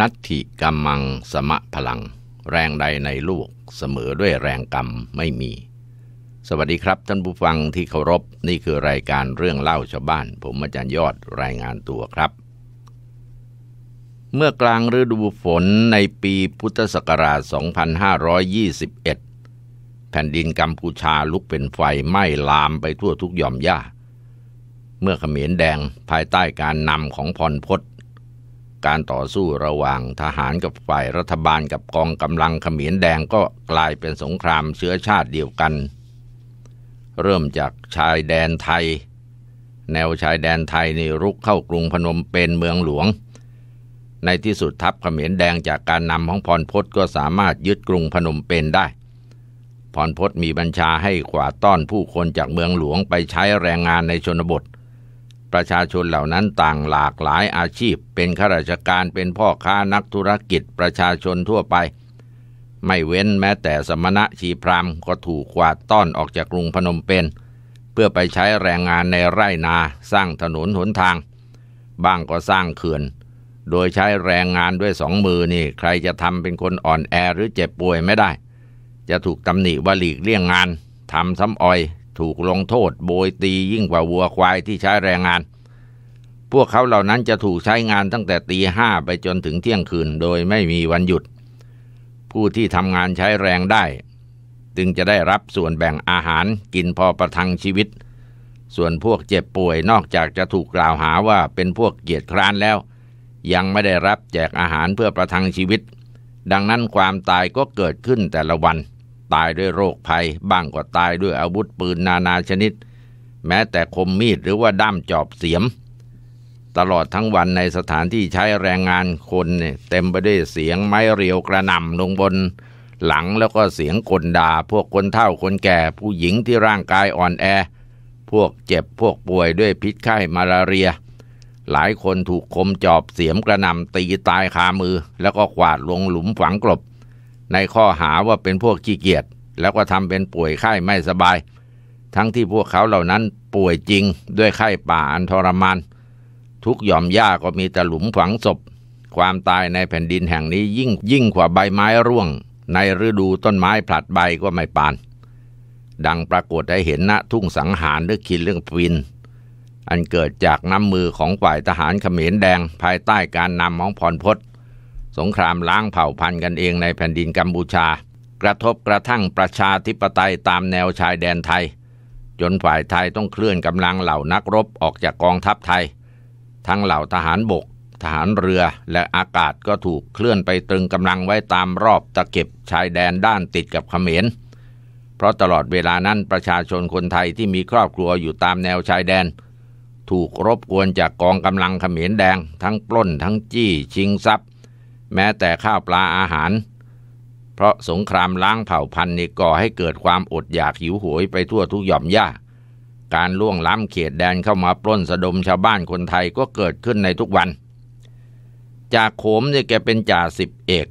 นัตถิกรรมังสมะพลัง แรงใดในลูกเสมอด้วยแรงกรรมไม่มี สวัสดีครับท่านผู้ฟังที่เคารพนี่คือรายการเรื่องเล่าชาวบ้าน ผมอาจารย์ยอดรายงานตัวครับ เมื่อกลางฤดูฝนในปีพุทธศักราช 2521 แผ่นดินกัมพูชาลุกเป็นไฟไหม้ลามไปทั่วทุกหย่อมหญ้า เมื่อขเขมนแดงภายใต้การนำของพรพศการต่อสู้ระหว่างทหารกับฝ่ายรัฐบาลกับกองกำลังขมิ้นแดงก็กลายเป็นสงครามเชื้อชาติเดียวกัน เริ่มจากชายแดนไทย แนวชายแดนไทยในรุกเข้ากรุงพนมเปญเมืองหลวง ในที่สุดทัพขมิ้นแดงจากการนำของพรพศก็สามารถยึดกรุงพนมเปญได้พรพศมีบัญชาให้ขวาต้อนผู้คนจากเมืองหลวงไปใช้แรงงานในชนบทประชาชนเหล่านั้นต่างหลากหลายอาชีพเป็นข้าราชการเป็นพ่อค้านักธุรกิจประชาชนทั่วไป ไม่เว้นแม้แต่สมณะชีพรามก็ถูกกวาดต้อนออกจากกรุงพนมเปญเพื่อไปใช้แรงงานในไร่นาสร้างถนนหนทาง บ้างก็สร้างเขื่อนโดยใช้แรงงานด้วยสองมือนี่ ใครจะทำเป็นคนอ่อนแอหรือเจ็บป่วยไม่ได้ จะถูกตำหนิว่าหลีกเลี่ยงงานทำซ้ำอ่อยถูกลงโทษโบยตียิ่งกว่าวัวควายที่ใช้แรงงาน พวกเขาเหล่านั้นจะถูกใช้งานตั้งแต่ตีห้าไปจนถึงเที่ยงคืนโดยไม่มีวันหยุด ผู้ที่ทำงานใช้แรงได้ จึงจะได้รับส่วนแบ่งอาหารกินพอประทังชีวิต ส่วนพวกเจ็บป่วยนอกจากจะถูกกล่าวหาว่าเป็นพวกเกียจคร้านแล้ว ยังไม่ได้รับแจกอาหารเพื่อประทังชีวิต ดังนั้นความตายก็เกิดขึ้นแต่ละวันตายด้วยโรคภัยบ้างก็ตายด้วยอาวุธปืนนานาชนิด แม้แต่คมมีดหรือว่าด้ามจอบเสียม ตลอดทั้งวันในสถานที่ใช้แรงงานคนเต็มไปด้วยเสียงไม้เรียวกระหน่ำลงบน หลังแล้วก็เสียงกลด่า พวกคนเฒ่าคนแก่ผู้หญิงที่ร่างกายอ่อนแอ พวกเจ็บ พวกป่วยด้วยพิษไข้มาลาเรีย หลายคนถูกคมจอบเสียมกระหน่ำตีตายคามือ แล้วก็ขวาดลงหลุมฝังกลบในข้อหาว่าเป็นพวกขี้เกียจแล้วก็ทำเป็นป่วยไข้ไม่สบาย ทั้งที่พวกเขาเหล่านั้นป่วยจริงด้วยไข้ป่าอันทรมาน ทุกหย่อมหญ้าก็มีแต่หลุมฝังศพ ความตายในแผ่นดินแห่งนี้ยิ่งยิ่งกว่าใบไม้ร่วง ในฤดูต้นไม้ผลัดใบก็ไม่ปาน ดังปรากฏได้เห็นณนะทุ่งสังหารรือคินเรื่องปิน อันเกิดจากน้ำมือของฝ่ายทหารเขมรแดงภายใต้การนำของพรพศสงครามล้างเผ่าพันธุ์กันเองในแผ่นดินกัมพูชา กระทบกระทั่งประชาธิปไตยตามแนวชายแดนไทย จนฝ่ายไทยต้องเคลื่อนกำลังเหล่านักรบออกจากกองทัพไทย ทั้งเหล่าทหารบก ทหารเรือและอากาศก็ถูกเคลื่อนไปตรึงกำลังไว้ตามรอบตะเก็บชายแดนด้านติดกับเขมร เพราะตลอดเวลานั้นประชาชนคนไทยที่มีครอบครัวอยู่ตามแนวชายแดน ถูกรบกวนจากกองกำลังเขมรแดง ทั้งปล้น ทั้งจี้ชิงทรัพย์แม้แต่ข้าวปลาอาหาร เพราะสงครามล้างเผ่าพันธุ์นี่ก่อให้เกิดความอดอยากหิวโหวยไปทั่วทุกหย่อมหญ้าการล่วงล้ำเขตแดนเข้ามาปล้นสะดมชาวบ้านคนไทยก็เกิดขึ้นในทุกวัน จากโขมเนี่ยแกเป็นจ่าสิบเอก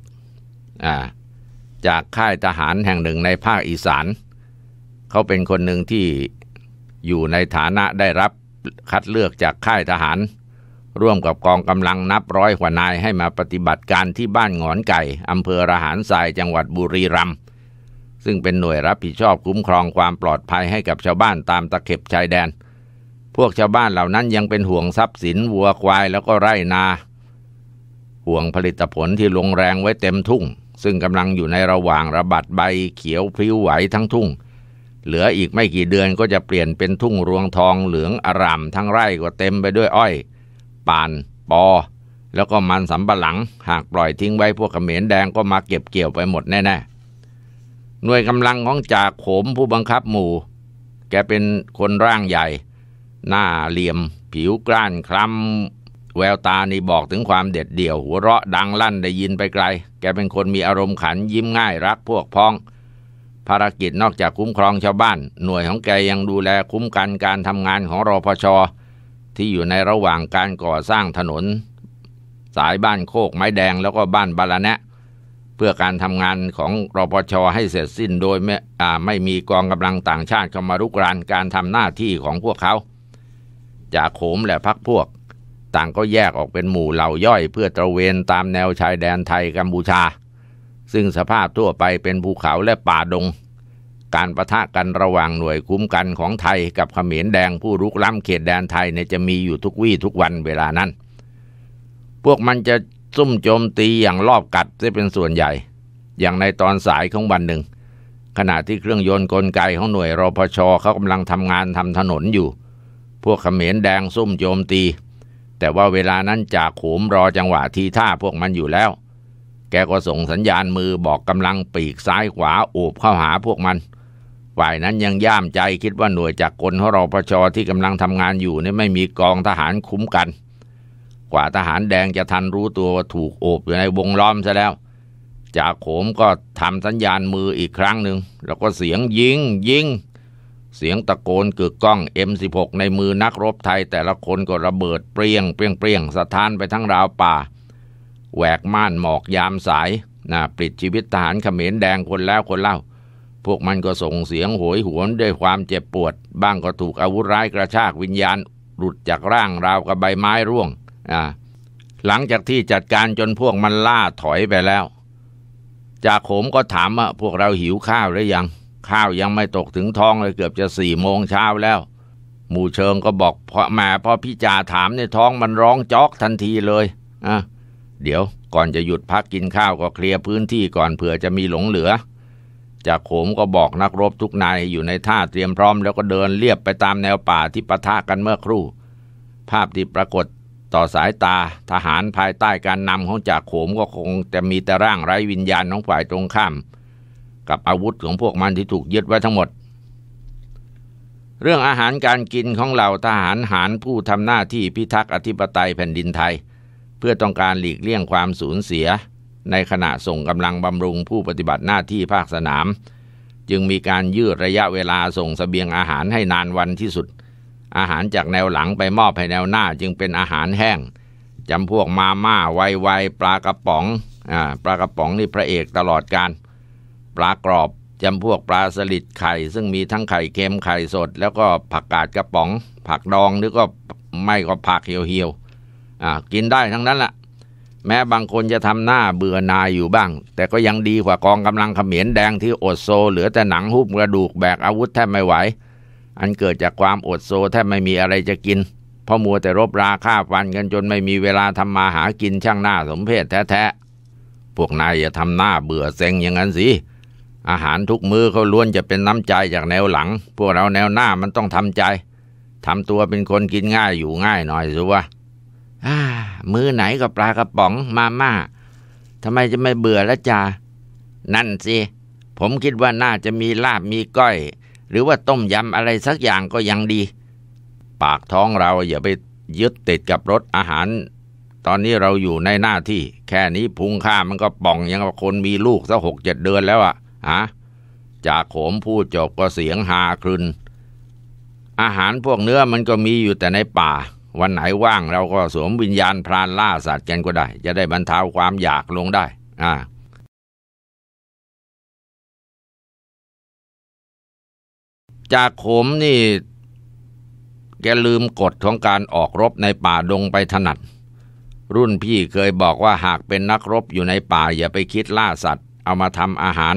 อ่าจากค่ายทหารแห่งหนึ่งในภาคอีสาน เขาเป็นคนหนึ่งที่อยู่ในฐานะได้รับคัดเลือกจากค่ายทหารร่วมกับกองกำลังนับร้อยกว่านายให้มาปฏิบัติการที่บ้านหงอนไก่อำเภอระหารทรายจังหวัดบุรีรัมย์ซึ่งเป็นหน่วยรับผิดชอบคุ้มครองความปลอดภัยให้กับชาวบ้านตามตะเข็บชายแดน พวกชาวบ้านเหล่านั้นยังเป็นห่วงทรัพย์สินวัวควายแล้วก็ไร่นา ห่วงผลิตผลที่ลงแรงไว้เต็มทุ่ง ซึ่งกำลังอยู่ในระหว่างระบาดใบ เขียวพลิ้วไหวทั้งทุ่ง เหลืออีกไม่กี่เดือนก็จะเปลี่ยนเป็นทุ่งรวงทองเหลืองอาราม ทั้งไร่ก็เต็มไปด้วยอ้อยป่านปอแล้วก็มันสำปะหลัง หากปล่อยทิ้งไว้พวกเขมรแดงก็มาเก็บเกี่ยวไปหมดแน่ๆหน่วยกำลังของจากโขมผู้บังคับหมู่ แกเป็นคนร่างใหญ่ หน้าเหลี่ยม ผิวกร้านคล้ำแววตานี่บอกถึงความเด็ดเดี่ยว หัวเราะดังลั่นได้ยินไปไกล แกเป็นคนมีอารมณ์ขันยิ้มง่ายรักพวกพ้อง ภารกิจนอกจากคุ้มครองชาวบ้าน หน่วยของแกยังดูแลคุ้มกันการทำงานของรอพชอที่อยู่ในระหว่างการก่อสร้างถนนสายบ้านโคกไม้แดงแล้วก็บ้านบาลานะ เพื่อการทำงานของรปชให้เสร็จสิ้นโดยไม่ไม่มีกองกำลังต่างชาติเข้ามารุกรานการทำหน้าที่ของพวกเขา จากโขมและพักพวก ต่างก็แยกออกเป็นหมู่เหล่าย่อย เพื่อตระเวนตามแนวชายแดนไทยกัมพูชา ซึ่งสภาพทั่วไปเป็นภูเขาและป่าดงการประทะกันระหว่างหน่วยคุ้มกันของไทยกับขมิมรแดงผู้รุกล้ำเขตแดนไทยเนี่ยจะมีอยู่ทุกวี่ทุกวันเวลานั้น พวกมันจะซุ่มโจมตีอย่างรอบกัดจะเป็นส่วนใหญ่ อย่างในตอนสายของวันหนึ่งขณะที่เครื่องยนต์กลไกของหน่วยรพชเขากำลังทำงานทำถนนอยู่ พวกขมขมรแดงซุ่มโจมตี แต่ว่าเวลานั้นจากโขมรอจังหวะทีท่าพวกมันอยู่แล้ว แกก็ส่งสัญญาณมือบอกกำลังปีกซ้ายขวาโอบเข้าหาพวกมันฝ่ายนั้นยังย่ามใจคิดว่าหน่วยจากกลของราปชที่กำลังทำงานอยู่นี่ไม่มีกองทหารคุ้มกัน กว่าทหารแดงจะทันรู้ตัวว่าถูกโอบอยู่ในวงล้อมซะแล้ว จากโขมก็ทำสัญญาณมืออีกครั้งหนึ่ง แล้วก็เสียงยิงยิงเสียงตะโกนกึกก้อง M16 ในมือนักรบไทย แต่ละคนก็ระเบิดเปรียง เปรียงเปรียงสะท้านไปทั้งราวป่าแหวกม่านหมอกยามสายน่ะปลิดชีวิตทหารเขมรแดงคนแล้วคนเล่าพวกมันก็ส่งเสียงโหยหวนด้วยความเจ็บปวด บ้างก็ถูกอาวุธร้ายกระชากวิญญาณ หลุดจากร่างราวกับใบไม้ร่วง อ่า หลังจากที่จัดการจนพวกมันล่าถอยไปแล้ว จากโขมก็ถามว่าพวกเราหิวข้าวหรือยัง ข้าวยังไม่ตกถึงท้องเลยเกือบจะสี่โมงเช้าแล้ว หมู่เชิงก็บอกพราะม่พอพี่จ่าถามในท้องมันร้องจอกทันทีเลยอ่ะเดี๋ยวก่อนจะหยุดพักกินข้าวก็เคลียร์พื้นที่ก่อนเผื่อจะมีหลงเหลือจากโขมก็บอกนักรบทุกนายอยู่ในท่าเตรียมพร้อมแล้วก็เดินเลียบไปตามแนวป่าที่ปะทะกันเมื่อครู่ ภาพที่ปรากฏต่อสายตาทหารภายใต้การนำของจากโขมก็คงจะมีแต่ร่างไร้วิญญาณของฝ่ายตรงข้ามกับอาวุธของพวกมันที่ถูกยึดไว้ทั้งหมด เรื่องอาหารการกินของเหล่าทหารหารผู้ทำหน้าที่พิทักษ์อธิปไตยแผ่นดินไทย เพื่อต้องการหลีกเลี่ยงความสูญเสียในขณะส่งกำลังบำรุงผู้ปฏิบัติหน้าที่ภาคสนาม จึงมีการยืดระยะเวลาส่งสเสบียงอาหารให้นานวันที่สุด อาหารจากแนวหลังไปมอบให้แนวหน้าจึงเป็นอาหารแห้งจำพวกมาม่าไวไวปลากระป๋องอ่าปลากระป๋องนี่พระเอกตลอดการปลากรอบจำพวกปลาสลิดไข่ ซึ่งมีทั้งไข่เค็มไข่สด แล้วก็ผักกาดกระป๋อง ผักดองหรือก็ไม่ก็ผักเหี่ยวๆกินได้ทั้งนั้นลห่ะแม้บางคนจะทำหน้าเบื่อนายอยู่บ้าง แต่ก็ยังดีกว่ากองกำลังขมนแดงที่อดโซเหลือแต่หนังหุบกระดูกแบกอาวุธแทบไม่ไหว อันเกิดจากความอดโซแทบไม่มีอะไรจะกินพ่อะมัวแต่รบราฆ่าฟันกันจนไม่มีเวลาทำมาหากินช่างหน้าสมเพชแท้ๆพวกนายอย่าทำหน้าเบื่อเซ็งอย่างนั้นสิอาหารทุกมือเขาล้วนจะเป็นน้ำใจจากแนวหลัง พวกเราแนวหน้ามันต้องทำใจ ทำตัวเป็นคนกินง่ายอยู่ง่ายหน่อยสิวะมื้อไหนกับปลากระป๋องมาม่าทำไมจะไม่เบื่อละจ้านั่นสิผมคิดว่าน่าจะมีลาบมีก้อย หรือว่าต้มยำอะไรสักอย่างก็ยังดี ปากท้องเราอย่าไปยึดติดกับรสอาหาร ตอนนี้เราอยู่ในหน้าที่ แค่นี้พุงข้ามันก็ป่องยังกับคนมีลูกสักหกเจ็ดเดือนแล้วอะฮะจากโขมพูดจบก็เสียงหาครึนอาหารพวกเนื้อมันก็มีอยู่แต่ในป่าวันไหนว่างเราก็สวมวิญญาณพรานล่าสัตว์กันก็ได้ จะได้บรรเทาความอยากลงได้ อ่า จากขมนี่แกลืมกฎของการออกรบในป่าดงไปถนัด รุ่นพี่เคยบอกว่าหากเป็นนักรบอยู่ในป่าอย่าไปคิดล่าสัตว์ เอามาทำอาหาร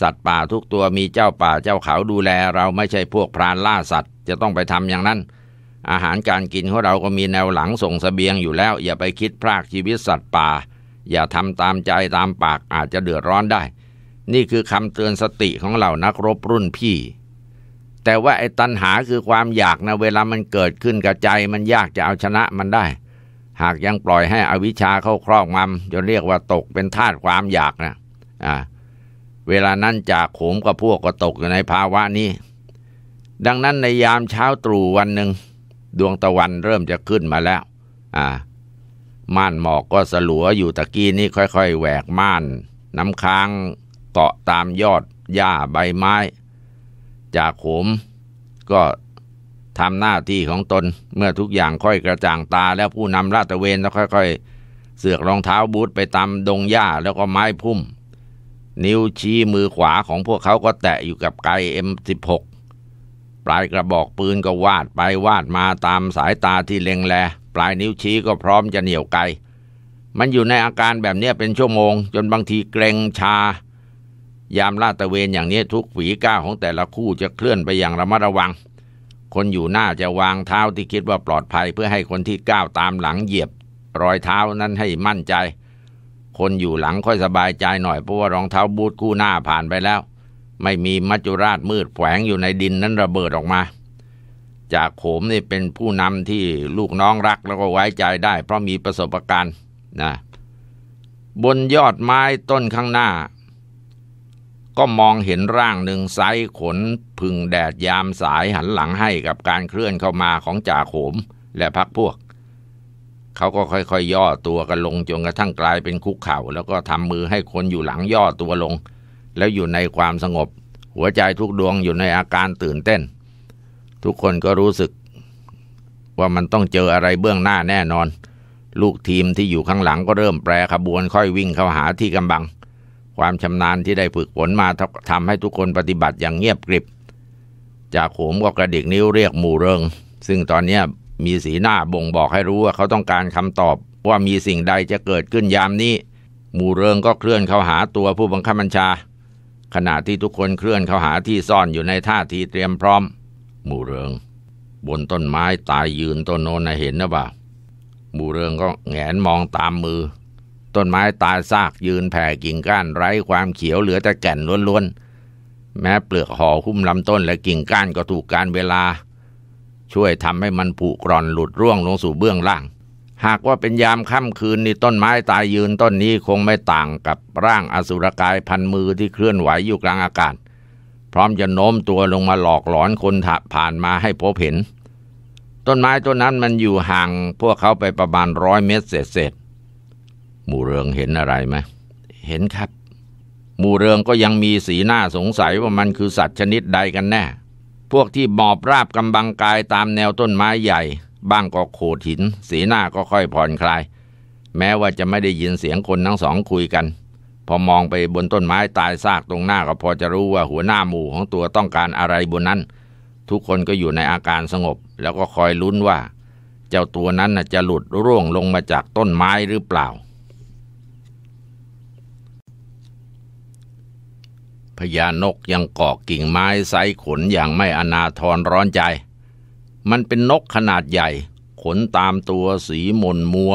สัตว์ป่าทุกตัวมีเจ้าป่าเจ้าเขาดูแล เราไม่ใช่พวกพรานล่าสัตว์จะต้องไปทำอย่างนั้นอาหารการกินของเราก็มีแนวหลังส่งสเสบียงอยู่แล้ว อย่าไปคิดพรากชีวิตสัตว์ป่า อย่าทำตามใจตามปากอาจจะเดือดร้อนได้ นี่คือคำเตือนสติของเหล่านักรบรุ่นพี่ แต่ว่าไอ้ตัณหาคือความอยากนะเวลามันเกิดขึ้นกับใจมันยากจะเอาชนะมันได้ หากยังปล่อยให้อวิชชาเข้าครอบงำจนเรียกว่าตกเป็นทาตความอยากนะอ่าเวลานั้นจากโขมกับพวกก็ตกอยู่ในภาวะนี้ดังนั้นในยามเช้าตรู่วันหนึ่งดวงตะวันเริ่มจะขึ้นมาแล้วอ่าม่านหมอกก็สลัวอยู่ตะกี้นี่ค่อยๆ แหวกม่าน น้ำค้างเกาะตามยอดหญ้าใบไม้ จากขมก็ทำหน้าที่ของตน เมื่อทุกอย่างค่อยกระจ่างตาแล้วผู้นำราตะเวนแล้วค่อย ๆ เสือกรองเท้าบูทไปตามดงหญ้าแล้วก็ไม้พุ่ม นิ้วชี้มือขวาของพวกเขาก็แตะอยู่กับไกเอ็มสิบหกปลายกระบอกปืนก็วาดไปวาดมาตามสายตาที่เล็งแล ปลายนิ้วชี้ก็พร้อมจะเหนี่ยวไก มันอยู่ในอาการแบบนี้เป็นชั่วโมงจนบางทีเกรงชายามลาดตะเวนอย่างนี้ทุกฝีก้าวของแต่ละคู่จะเคลื่อนไปอย่างระมัดระวัง คนอยู่หน้าจะวางเท้าที่คิดว่าปลอดภัยเพื่อให้คนที่ก้าวตามหลังเหยียบ รอยเท้านั้นให้มั่นใจ คนอยู่หลังค่อยสบายใจหน่อยเพราะว่ารองเท้าบูทคู่หน้าผ่านไปแล้วไม่มีมัจจุราชมืดแฝงอยู่ในดินนั้นระเบิดออกมา จากโขมนี่เป็นผู้นำที่ลูกน้องรักแล้วก็ไว้ใจได้เพราะมีประสบการณ์นะบนยอดไม้ต้นข้างหน้า ก็มองเห็นร่างหนึ่งไซขน พึ่งแดดยามสายหันหลังให้กับการเคลื่อนเข้ามาของจ่าโขมและพักพวก เขาก็ค่อยๆยย่อตัวกันลงจนกระทั่งกลายเป็นคุกเข่าแล้วก็ทำมือให้คนอยู่หลังย่อตัวลงแล้วอยู่ในความสงบ หัวใจทุกดวงอยู่ในอาการตื่นเต้น ทุกคนก็รู้สึกว่ามันต้องเจออะไรเบื้องหน้าแน่นอน ลูกทีมที่อยู่ข้างหลังก็เริ่มแปรขบวนค่อยวิ่งเข้าหาที่กำบัง ความชำนาญที่ได้ฝึกฝนมาทำให้ทุกคนปฏิบัติอย่างเงียบกริบ จากโขมก็กระดิกนิ้วเรียกหมู่เริงซึ่งตอนนี้มีสีหน้าบ่งบอกให้รู้ว่าเขาต้องการคำตอบ ว่ามีสิ่งใดจะเกิดขึ้นยามนี้ หมู่เริงก็เคลื่อนเข้าหาตัวผู้บังคับบัญชาขณะที่ทุกคนเคลื่อนเข้าหาที่ซ่อนอยู่ในท่าทีเตรียมพร้อม หมู่เริงบนต้นไม้ตายยืนต้นโนนเห็นนะบ่าหมู่เริงก็แงนมองตามมือ ต้นไม้ตายซากยืนแผ่กิ่งก้านไร้ความเขียวเหลือแต่แก่นล้วนๆ แม้เปลือกห่อหุ้มลำต้นและกิ่งก้านก็ถูกการเวลา ช่วยทำให้มันผุกร่อนหลุดร่วงลงสู่เบื้องล่างหากว่าเป็นยามค่ำคืนนี่ต้นไม้ตายยืนต้นนี้คงไม่ต่างกับร่างอสุรกายพันมือที่เคลื่อนไหวอยู่กลางอากาศพร้อมจะโน้มตัวลงมาหลอกหลอนคนถผ่านมาให้พบเห็น ต้นไม้ต้นนั้นมันอยู่ห่างพวกเขาไปประมาณร้อยเมตรเศษหมู่เรืองเห็นอะไรไหมเห็นครับ หมู่เรืองก็ยังมีสีหน้าสงสัยว่ามันคือสัตว์ชนิดใดกันแน่ พวกที่บอบราบกำบังกายตามแนวต้นไม้ใหญ่บ้างก็โขดหินสีหน้าก็ค่อยผ่อนคลาย แม้ว่าจะไม่ได้ยินเสียงคนทั้งสองคุยกัน พอมองไปบนต้นไม้ตายซากตรงหน้าก็พอจะรู้ว่าหัวหน้าหมู่ของตัวต้องการอะไรบนนั้น ทุกคนก็อยู่ในอาการสงบ แล้วก็คอยลุ้นว่า เจ้าตัวนั้นจะหลุดร่วงลงมาจากต้นไม้หรือเปล่า พญานกยังเกาะกิ่งไม้ไซขนอย่างไม่อนาทรร้อนใจมันเป็นนกขนาดใหญ่ ขนตามตัวสีมนมัว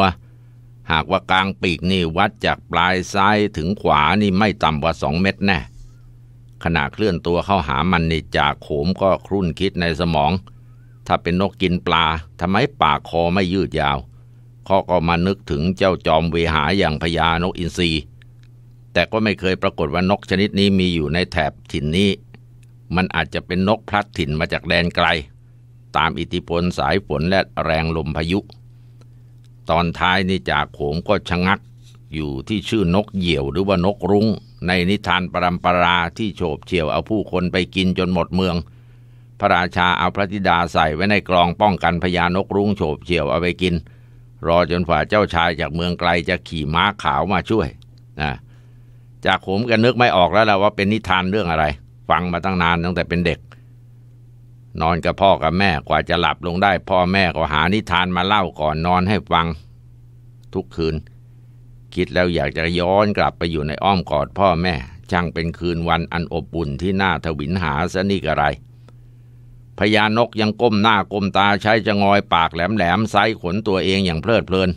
หากว่ากลางปีกนี่วัดจากปลายซ้ายถึงขวานี่ไม่ต่ำกว่าสองเมตรแน่ขณะเคลื่อนตัวเข้าหามันนี่จากโขมก็ครุ่นคิดในสมอง ถ้าเป็นนกกินปลาทำไมปากคอไม่ยืดยาวเขาก็มานึกถึงเจ้าจอมเวหา อย่างพญานกอินทรีแต่ก็ไม่เคยปรากฏว่านกชนิดนี้มีอยู่ในแถบถิ่นนี้ มันอาจจะเป็นนกพลัดถิ่นมาจากแดนไกลตามอิทธิพลสายฝนและแรงลมพายุ ตอนท้ายนี่จากโขงก็ชะงัก อยู่ที่ชื่อนกเหยี่ยวหรือว่านกรุง้ง ในนิทานปรำปราที่โฉบเฉี่ยวเอาผู้คนไปกินจนหมดเมือง พระราชาเอาพระธิดาใส่ไว้ในกรองป้องกันพญานกรุ้งโฉบเฉี่ยวเอาไปกิน รอจนฝ่าเจ้าชายจากเมืองไกลจะขี่ม้าขาวมาช่วยนะจากโขมก็นึกไม่ออกแล้วล่วว่าเป็นนิทานเรื่องอะไร ฟังมาตั้งนานตั้งแต่เป็นเด็กนอนกับพ่อกับแม่กว่าจะหลับลงได้พ่อแม่ก็หานิทานมาเล่าก่อนนอนให้ฟัง ทุกคืน คิดแล้วอยากจะย้อนกลับไปอยู่ในอ้อมกอดพ่อแม่ช่างเป็นคืนวันอันอบอุ่นที่น่าทวินหาซะนี่กระไรพญานกยังก้มหน้าก้มตาใช้จะงอยปากแหลมๆไซขนตัวเองอย่างเพลิดเพลิน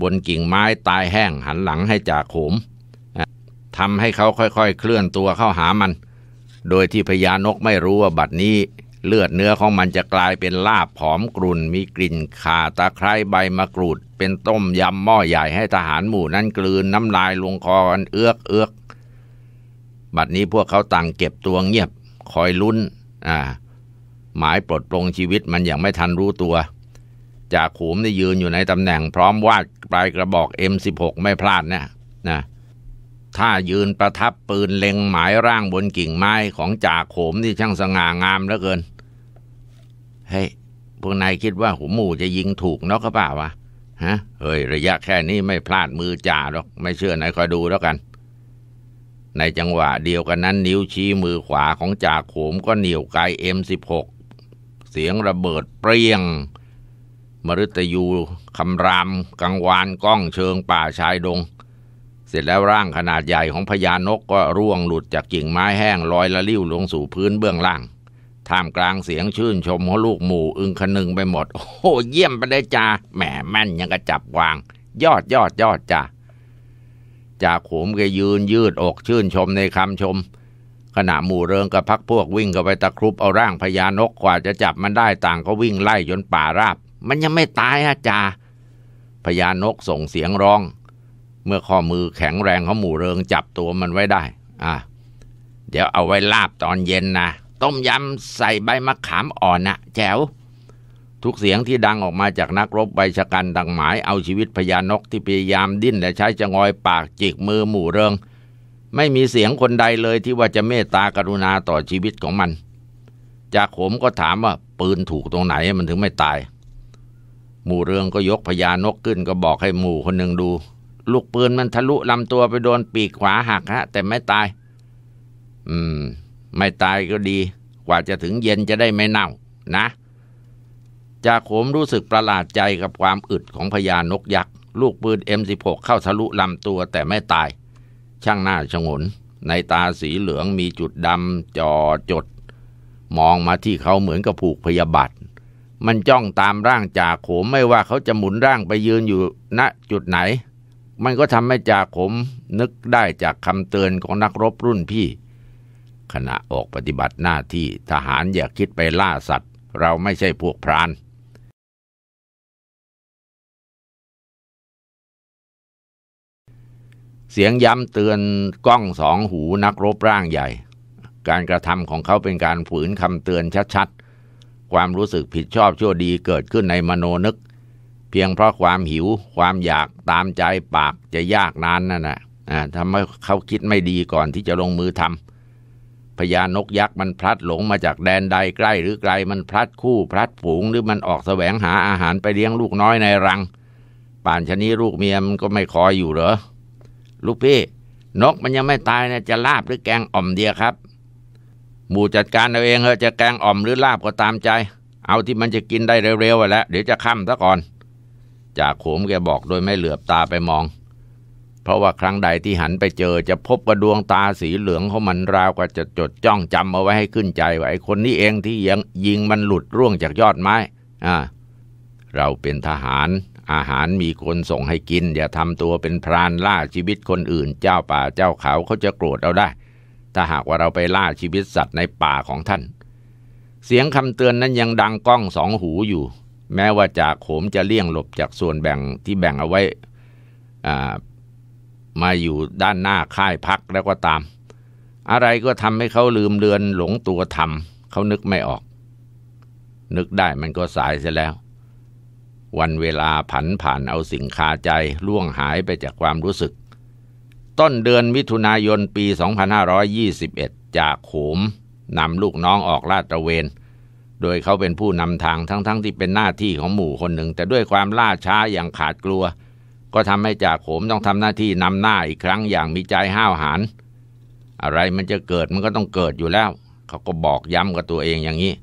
บนกิ่งไม้ตายแห้งหันหลังให้จากโขมทำให้เขาค่อยๆเคลื่อนตัวเข้าหามัน โดยที่พญานกไม่รู้ว่าบัดนี้เลือดเนื้อของมันจะกลายเป็นลาบผอมกรุ่น มีกลิ่นข่าตะไคร้ใบมะกรูด เป็นต้มยำหม้อใหญ่ให้ทหารหมู่นั้นกลืนน้ำลายลงคอกันเอือกเอือก บัดนี้พวกเขาต่างเก็บตัวเงียบคอยลุ้นอ่าหมายปลดปลงชีวิตมันอย่างไม่ทันรู้ตัว จากขูมได้ยืนอยู่ในตำแหน่งพร้อมวาดปลายกระบอก M16 ไม่พลาดนะนะ ถ้ายืนประทับปืนเล็งหมายร่างบนกิ่งไม้ของจากขมที่ช่างสง่างามเหลือเกินเฮ้ย พวกนายคิดว่า หูหมูจะยิงถูกนกก็เปล่าวะ ฮะ เฮ้ย ระยะแค่นี้ไม่พลาดมือจ่าหรอก ไม่เชื่อนายคอยดูแล้วกัน ในจังหวะเดียวกันนั้นนิ้วชี้มือขวาของจ่าโขมก็เหนี่ยวไกเอ็มสิบหกเสียงระเบิดเปรี้ยง มฤตยูคำรามกังวานก้องเชิงป่าชายดง เสร็จแล้วร่างขนาดใหญ่ของพญานกก็ร่วงหลุดจากกิ่งไม้แห้งลอยละลิ้วลงสู่พื้นเบื้องล่างท่ามกลางเสียงชื่นชมของลูกหมูอึงคนึงไปหมดโอ้โหเยี่ยมไปเลยจ้าแหมแม่นยังกระจับวาง ยอดยอดยอดจ้าจากขมก็ยืนยืดอกชื่นชมในคำชม ขณะหมู่เริงกับพักพวกวิ่งกันไปตะครุบเอาร่างพญานกกว่าจะจับมันได้ต่างก็วิ่งไล่จนป่าราบ มันยังไม่ตายฮะจ่าพญานกส่งเสียงร้อง เมื่อข้อมือแข็งแรงของหมู่เริงจับตัวมันไว้ได้ อ่ะเดี๋ยวเอาไว้ลาบตอนเย็นนะต้มยำใส่ใบมะขามอ่อนนะแจ๋วทุกเสียงที่ดังออกมาจากนักรบใบชะกันดังหมายเอาชีวิตพญานกที่พยายามดิ้น และใช้จงอยปากจิกมือหมู่เริงไม่มีเสียงคนใดเลยที่ว่าจะเมตตากรุณาต่อชีวิตของมัน จากผมก็ถามว่า ปืนถูกตรงไหนมันถึงไม่ตาย หมู่เรืองก็ยกพญานกขึ้นก็บอกให้หมู่คนหนึ่งดู ลูกปืนมันทะลุลำตัวไปโดนปีกขวาหักฮะ แต่ไม่ตาย อืมไม่ตายก็ดีกว่าจะถึงเย็นจะได้ไม่เน่านะ จากผมรู้สึกประหลาดใจกับความอึดของพญานกยักษ์ ลูกปืน M16 เข้าทะลุลำตัวแต่ไม่ตาย ช่างหน้าชงนในตาสีเหลืองมีจุดดำจอจด มองมาที่เขาเหมือนกับผูกพยาบาทมันจ้องตามร่างจ่าโขมไม่ว่าเขาจะหมุนร่างไปยืนอยู่ณจุดไหน มันก็ทำให้จ่าโขมนึกได้จากคำเตือนของนักรบรุ่นพี่ขณะออกปฏิบัติหน้าที่ทหารอย่าคิดไปล่าสัตว์ เราไม่ใช่พวกพราน เสียงย้ำเตือนกล้องสองหูนักรบร่างใหญ่ การกระทำของเขาเป็นการฝืนคำเตือนชัดๆความรู้สึกผิดชอบชั่วดีเกิดขึ้นในมโนนึก เพียงเพราะความหิวความอยากตามใจปากจะยากนานนั่นแหละทำให้เขาคิดไม่ดีก่อนที่จะลงมือทำพญานกยักษ์มันพลัดหลงมาจากแดนใดใกล้หรือไกลมันพลัดคู่พลัดฝูง หรือมันออกแสวงหาอาหารไปเลี้ยงลูกน้อยในรัง ป่านชนี้ลูกเมียมันก็ไม่คอยอยู่เหรอ ลูกพี่นกมันยังไม่ตายนะจะลาบหรือแกงอ่อมเดียครับ หมู่จัดการเอาเองเออจะแกงอ่อมหรือลาบก็ตามใจ เอาที่มันจะกินได้เร็วๆแล้วเดี๋ยวจะค่ำซะก่อนจากโขมแกบอกโดยไม่เหลือบตาไปมองเพราะว่าครั้งใดที่หันไปเจอจะพบว่าดวงตาสีเหลืองของมันราวกบจะจดจ้องจำเอาไว้ให้ขึ้นใจว่าไอ้คนนี้เองที่ยังยิงมันหลุดร่วงจากยอดไม้ อ่า เราเป็นทหาร อาหารมีคนส่งให้กิน อย่าทำตัวเป็นพรานล่าชีวิตคนอื่นเจ้าป่าเจ้าเขาเขาจะโกรธเราได้ ถ้าหากว่าเราไปล่าชีวิตสัตว์ในป่าของท่าน เสียงคำเตือนนั้นยังดังก้องสองหูอยู่ แม้ว่าจากโขมจะเลี่ยงหลบจากส่วนแบ่งที่แบ่งเอาไว้มาอยู่ด้านหน้าค่ายพักแล้วก็ตาม อะไรก็ทำให้เขาลืมเลือนหลงตัวทำเขานึกไม่ออก นึกได้มันก็สายเสียแล้ว วันเวลาผันผ่านเอาสิ่งคาใจล่วงหายไปจากความรู้สึก ต้นเดือนมิถุนายนปี 2521 จากโขมนำลูกน้องออกลาดตระเวน โดยเขาเป็นผู้นำทางทั้งๆทที่เป็นหน้าที่ของหมู่คนหนึ่ง แต่ด้วยความล่าช้าอย่างขาดกลัวก็ทำให้จ่าโขมต้องทำหน้าที่นำหน้าอีกครั้งอย่างมีใจห้าวหาญอะไรมันจะเกิดมันก็ต้องเกิดอยู่แล้ว เขาก็บอกย้ำกับตัวเองอย่างนี้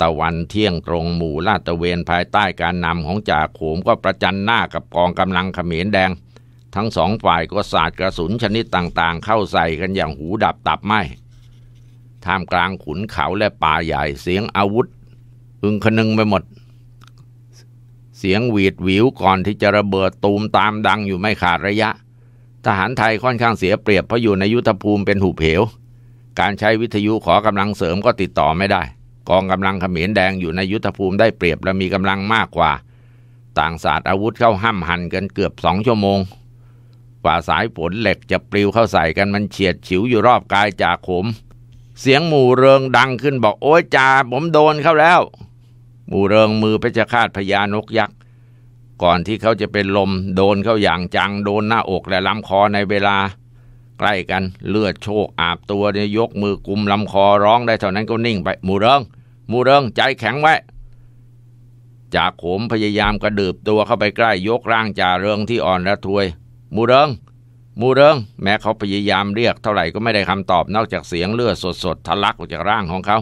ตะวันเที่ยงตรงหมู่ลาดตะเวนภายใต้การนำของจ่าโขมก็ประจันหน้ากับกองกำลังเขมรแดง ทั้งสองฝ่ายก็สาดกระสุนชนิดต่าง ๆ เข้าใส่กันอย่างหูดับตับไหมท่ามกลางขุนเขาและป่าใหญ่เสียงอาวุธ อึงคนึงไปหมดเสียงหวีดหวิวก่อนที่จะระเบิดตูมตามดังอยู่ไม่ขาดระยะ ทหารไทยค่อนข้างเสียเปรียบ เพราะอยู่ในยุทธภูมิเป็นหุบเหว การใช้วิทยุขอกำลังเสริมก็ติดต่อไม่ได้ กองกำลังขมิรแดงอยู่ในยุทธภูมิได้เปรียบและมีกำลังมากกว่า ต่างศาสตร์อาวุธเข้าห้ำหันกันเกือบสองชั่วโมงฝ่าสายฝนเหล็กจะปลิวเข้าใส่กันมันเฉียดฉิวอยู่รอบกายจากขมเสียงหมู่เริงดังขึ้นบอกโอ้ยจ่าผมโดนเข้าแล้วมูเริงมือเพชฌฆาตพญานกยักษ์ก่อนที่เขาจะเป็นลมโดนเขาอย่างจังโดนหน้าอกและลำคอในเวลา ใกล้กันเลือดโชกอาบตัวเนี่ยยกมือกุมลำคอร้องได้เท่านั้นก็นิ่งไปมูเริงมูเริงใจแข็งไว้จากโขมพยายามกระดืบตัวเข้าไปใกล้ยกร่างจ่าเริงที่อ่อนระทวย มูเริงมูเริงแม้เขาพยายามเรียกเท่าไหร่ก็ไม่ได้คำตอบนอกจากเสียงเลือดสดๆทะลักออกจากร่างของเขา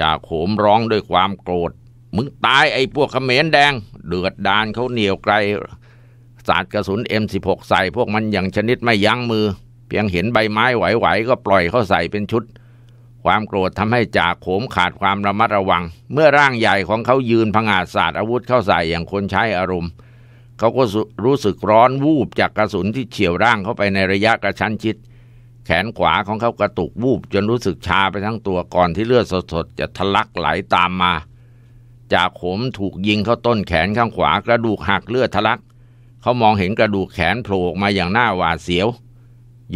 จากโหมร้องด้วยความโกรธ มึงตายไอ้พวกเขมรแดง เดือดดานเขาเหนียวไกลสาดกระสุน M16 ใส่พวกมันอย่างชนิดไม่ยั้งมือ เพียงเห็นใบไม้ไหวๆก็ปล่อยเขาใส่เป็นชุด ความโกรธทำให้จากโขมขาดความระมัดระวัง เมื่อร่างใหญ่ของเขายืนพงาศสาดอาวุธเข้าใส่อย่างคนใช้อารมณ์เขาก็รู้สึกร้อนวูบจากกระสุนที่เฉียวร่างเข้าไปในระยะกระชั้นชิดแขนขวาของเขากระตุกวูบ จนรู้สึกชาไปทั้งตัวก่อนที่เลือดสดๆจะทะลักไหลาตามมา จากขมถูกยิงเข้าต้นแขนข้างขวากระดูกหักเลือดทะลักเขามองเห็นกระดูกแขนโผล่มาอย่างหน้าหวาดเสียว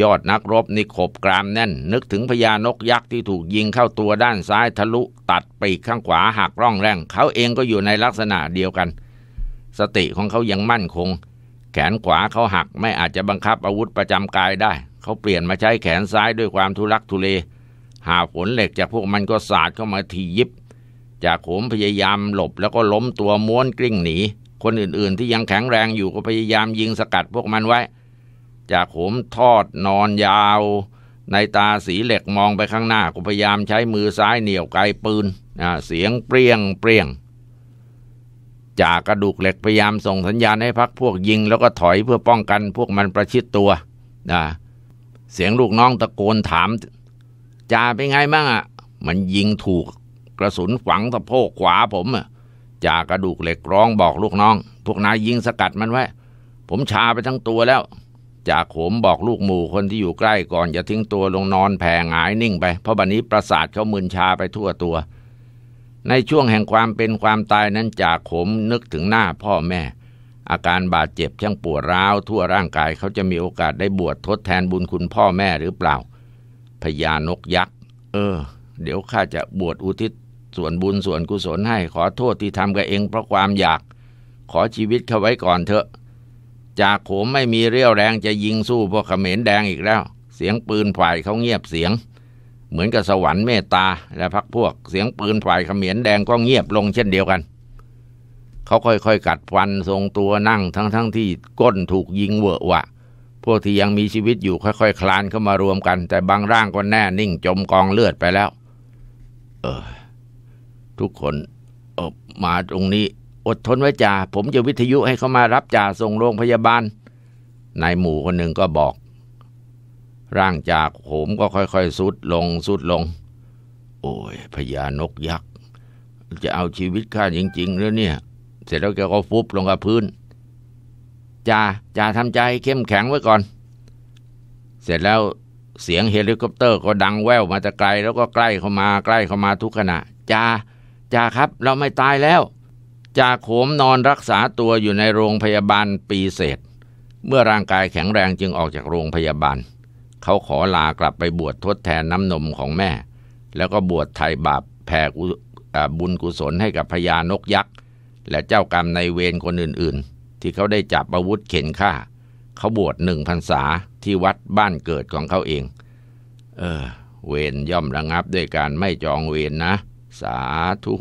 ยอดนักรบนี่ขบกรามแน่น นึกถึงพญานกยักษ์ที่ถูกยิงเข้าตัวด้านซ้ายทะลุ ตัดปีกข้างขวาหักร่องแรงเขาเองก็อยู่ในลักษณะเดียวกัน สติของเขายังมั่นคง แขนขวาเขาหักไม่อาจจะบังคับอาวุธประจำกายได้เขาเปลี่ยนมาใช้แขนซ้ายด้วยความทุลักทุเล หาผลเหล็กจากพวกมันก็สาดเข้ามาทียิบ จากโขมพยายามหลบแล้วก็ล้มตัวม้วนกลิ้งหนี คนอื่นๆ ที่ยังแข็งแรงอยู่ก็พยายามยิงสกัดพวกมันไว้ จากโขมทอดนอนยาว ในตาสีเหล็กมองไปข้างหน้าก็พยายามใช้มือซ้ายเหนี่ยวไกปืน เสียงเปรียงเปรียง จากกระดูกเหล็กพยายามส่งสัญญาณให้พักพวกยิงแล้วก็ถอยเพื่อป้องกันพวกมันประชิดตัว นะเสียงลูกน้องตะโกนถาม จ่าเป็นไงบ้างอ่ะมันยิงถูกกระสุนฝังสะโพกขวาผมอ่ะจ่ากระดูกเหล็กร้องบอกลูกน้องพวกนายยิงสกัดมันไว้ ผมชาไปทั้งตัวแล้วจ่าโขมบอกลูกหมู่คนที่อยู่ใกล้ก่อน อย่าทิ้งตัวลงนอนแผ่หงายนิ่งไป เพราะบัดนนี้ประสาทเขามึนชาไปทั่วตัว ในช่วงแห่งความเป็นความตายนั้นจ่าโขมนึกถึงหน้าพ่อแม่อาการบาดเจ็บช่างปวดร้าวทั่วร่างกาย เขาจะมีโอกาสได้บวชทดแทนบุญคุณพ่อแม่หรือเปล่า พญานกยักษ์ เออเดี๋ยวข้าจะบวชอุทิศส่วนบุญส่วนกุศลให้ขอโทษที่ทำกับเองเพราะความอยาก ขอชีวิตเขาไว้ก่อนเถอะ จากโขมไม่มีเรี่ยวแรงจะยิงสู้พวกเขมรแดงอีกแล้ว เสียงปืนฝ่ายเขาเงียบเสียง เหมือนกับสวรรค์เมตตาและพักพวกเสียงปืนฝ่ายเขมรแดงก็เงียบลงเช่นเดียวกันเขาค่อยๆกัดฟันทรงตัวนั่ง ทั้งๆทที่ ก้นถูก ยิงเวอะวะพวกที่ยังมีชีวิตอยู่ค่อยๆคคลานเข้ามารวมกัน แต่บางร่างก็แน่นิ่ง จมกองเลือดไปแล้ว เออทุกคนออมาตรงนี้ อดทนไว้จ่าผมจะวิทยุให้เขามารับจ่าส่งโรงพยาบาล นายหมู่คนหนึ่งก็บอก ร่างจากโหมก็ค่อยๆสุด ลงสุดลง โอ้ยพญานกยักษ์จะเอาชีวิตข้าจริงๆแล้วเนี่ยเสร็จแล้วแกก็ฟุบลงกับพื้นจ่าจ่าทำใจเข้มแข็งไว้ก่อน เสร็จแล้วเสียงเฮลิคอปเตอร์ก็ดังแว่วมาจากไกลแล้วก็ใกล้เข้ามาใกล้เข้ามาทุกขณะจ่าจ่าครับเราไม่ตายแล้วจ่าโขมนอนรักษาตัวอยู่ในโรงพยาบาลปีเศษ เมื่อร่างกายแข็งแรงจึงออกจากโรงพยาบาล เขาขอลากลับไปบวชทดแทนน้ำนมของแม่ แล้วก็บวชไถ่บาปแผ่บุญกุศลให้กับพญานกยักษ์และเจ้ากรรมในเวรคนอื่นๆ ที่เขาได้จับอาวุธเข็นฆ่า เขาบวชหนึ่งพรรษาที่วัดบ้านเกิดของเขาเอง เออ เวรย่อมระงับด้วยการไม่จองเวรนนะ สาธุ